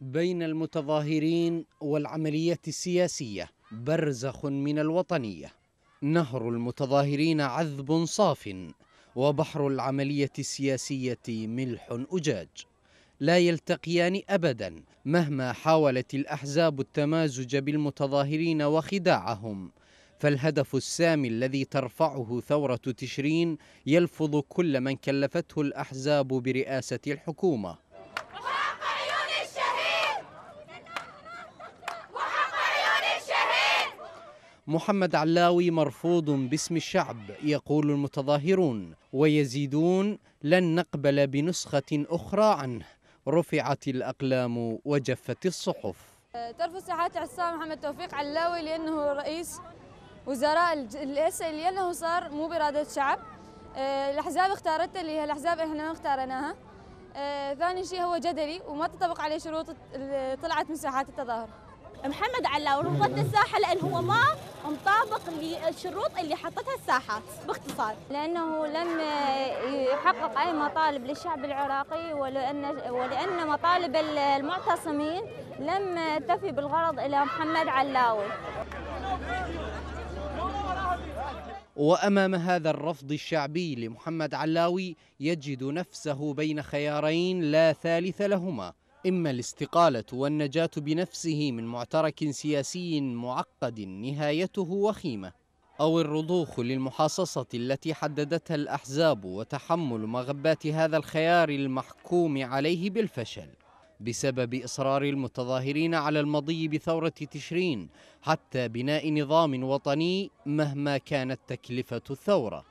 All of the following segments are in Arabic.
بين المتظاهرين والعملية السياسية برزخ من الوطنية نهر المتظاهرين عذب صاف وبحر العملية السياسية ملح أجاج لا يلتقيان أبدا مهما حاولت الأحزاب التمازج بالمتظاهرين وخداعهم فالهدف السامي الذي ترفعه ثورة تشرين يلفظ كل من كلفته الأحزاب برئاسة الحكومة محمد علاوي مرفوض باسم الشعب يقول المتظاهرون ويزيدون لن نقبل بنسخة أخرى عنه رفعت الأقلام وجفت الصحف ترفض ساعات عصام محمد توفيق علاوي لأنه رئيس وزراء الهسه لأنه صار مو برادة شعب آه، الأحزاب اختارتها اللي هي الأحزاب إحنا ما اختارناها آه، ثاني شيء هو جدلي وما تطبق عليه شروط طلعت من ساحات التظاهر محمد علاوي رفضت الساحه لأن هو ما مطابق للشروط اللي حطتها الساحات باختصار لانه لم يحقق اي مطالب للشعب العراقي ولان ولان مطالب المعتصمين لم تفي بالغرض الى محمد علاوي وامام هذا الرفض الشعبي لمحمد علاوي يجد نفسه بين خيارين لا ثالث لهما إما الاستقالة والنجاة بنفسه من معترك سياسي معقد نهايته وخيمة أو الرضوخ للمحاصصة التي حددتها الأحزاب وتحمل مغبات هذا الخيار المحكوم عليه بالفشل بسبب إصرار المتظاهرين على المضي بثورة تشرين حتى بناء نظام وطني مهما كانت تكلفة الثورة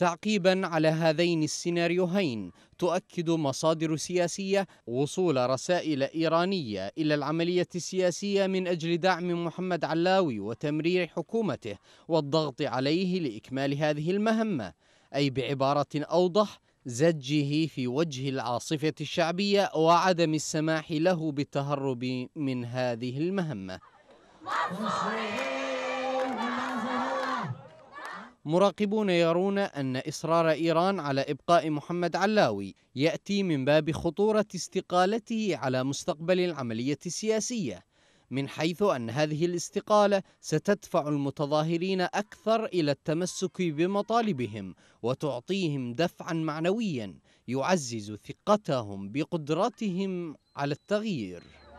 تعقيبا على هذين السيناريوهين تؤكد مصادر سياسية وصول رسائل إيرانية إلى العملية السياسية من أجل دعم محمد علاوي وتمرير حكومته والضغط عليه لإكمال هذه المهمة أي بعبارة أوضح زجه في وجه العاصفة الشعبية وعدم السماح له بالتهرب من هذه المهمة مراقبون يرون أن إصرار إيران على إبقاء محمد علاوي يأتي من باب خطورة استقالته على مستقبل العملية السياسية من حيث أن هذه الاستقالة ستدفع المتظاهرين أكثر إلى التمسك بمطالبهم وتعطيهم دفعا معنويا يعزز ثقتهم بقدرتهم على التغيير